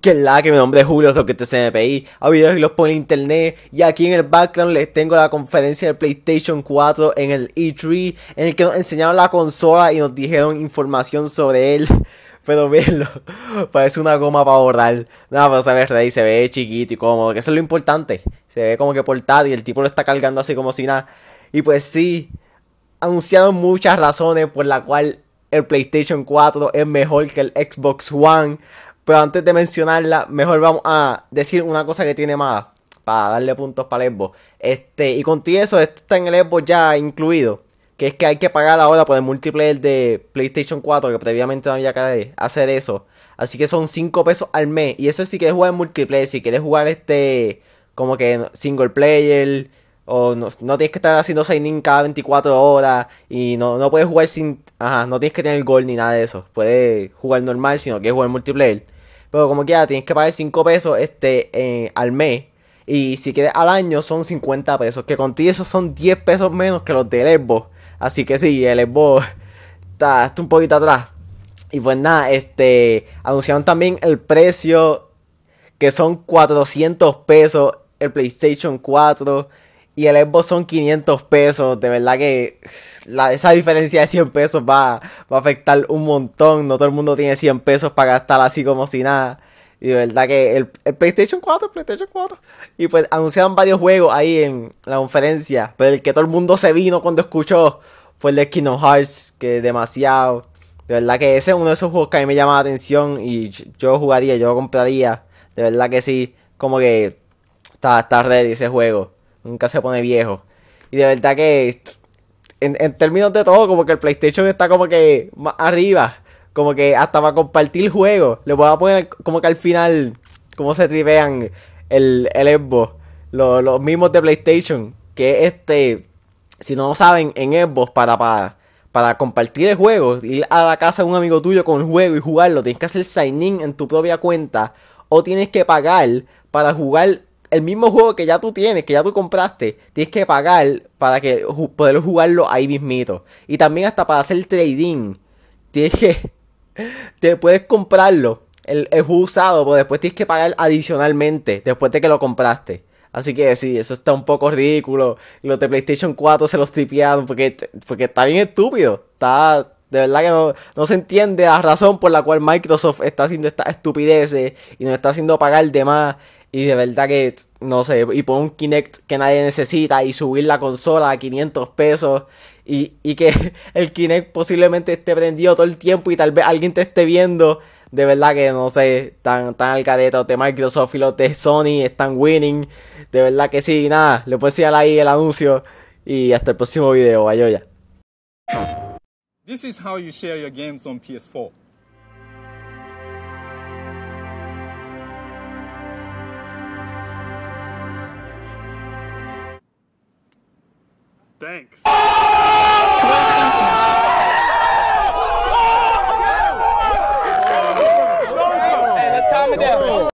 Que la que mi nombre es Julio, lo que te CMPI, a videos y los pongo en internet. Y aquí en el background les tengo la conferencia del PlayStation 4 en el E3, en el que nos enseñaron la consola y nos dijeron información sobre él. Pero verlo, parece una goma para borrar. Nada, pero sabes, ahí se ve chiquito y cómodo, que eso es lo importante. Se ve como que y el tipo lo está cargando así como si nada. Y pues sí, anunciaron muchas razones por la cual el PlayStation 4 es mejor que el Xbox One. Pero antes de mencionarla, mejor vamos a decir una cosa que tiene mala. Para darle puntos para el Xbox. Este, y contigo eso, esto está en el Xbox ya incluido. Que es que hay que pagar ahora por el multiplayer de PlayStation 4. Que previamente no había que hacer eso. Así que son 5 pesos al mes. Y eso si quieres jugar en multiplayer. Si quieres jugar este. Como que single player. O no, tienes que estar haciendo signing cada 24 horas. Y no, no puedes jugar sin. Ajá, no tienes que tener gol ni nada de eso. Puedes jugar normal si que quieres jugar multiplayer. Pero como quiera, tienes que pagar 5 pesos este, eh, al mes. Y si quieres al año son 50 pesos. Que contigo esos son 10 pesos menos que los del Xbox. Así que sí, el Xbox está, un poquito atrás. Y pues nada, este, anunciaron también el precio que son 400 pesos el PlayStation 4 y el Xbox son 500 pesos. De verdad que esa diferencia de 100 pesos va, a afectar un montón. No todo el mundo tiene 100 pesos para gastar así como si nada. Y de verdad que el, PlayStation 4, el PlayStation 4. Y pues anunciaron varios juegos ahí en la conferencia. Pero el que todo el mundo se vino cuando escuchó fue el de Kingdom Hearts, que demasiado. De verdad que ese es uno de esos juegos que a mí me llama la atención y yo jugaría, yo compraría. De verdad que sí, como que está, tarde ese juego nunca se pone viejo. Y de verdad que en, términos de todo, como que el PlayStation está como que arriba. Como que hasta para compartir juego Le voy a poner como que al final, como se tripean el, el Xbox. Los, mismos de PlayStation. Que este, si no lo saben, en Xbox para, para, para compartir el juego, ir a la casa de un amigo tuyo con el juego y jugarlo, tienes que hacer sign in en tu propia cuenta. O tienes que pagar para jugar el mismo juego que ya tú tienes, que ya tú compraste, tienes que pagar para que poder jugarlo ahí mismito. Y también hasta para hacer trading. Tienes que. Te puedes comprarlo. El, juego usado, pero después tienes que pagar adicionalmente. Después de que lo compraste. Así que sí, eso está un poco ridículo. Los de PlayStation 4 se los tripearon porque, porque está bien estúpido. Está. De verdad que no, no, se entiende la razón por la cual Microsoft está haciendo esta estupideces y nos está haciendo pagar de más y de verdad que, no sé, y por un Kinect que nadie necesita y subir la consola a 500 pesos y, y que el Kinect posiblemente esté prendido todo el tiempo y tal vez alguien te esté viendo. De verdad que no sé, tan, tan al cadete, o de Microsoft y Sony están winning. De verdad que sí, nada, le puedo decir ahí el anuncio y hasta el próximo video, vaya ya. This is how you share your games on PS4. Thanks.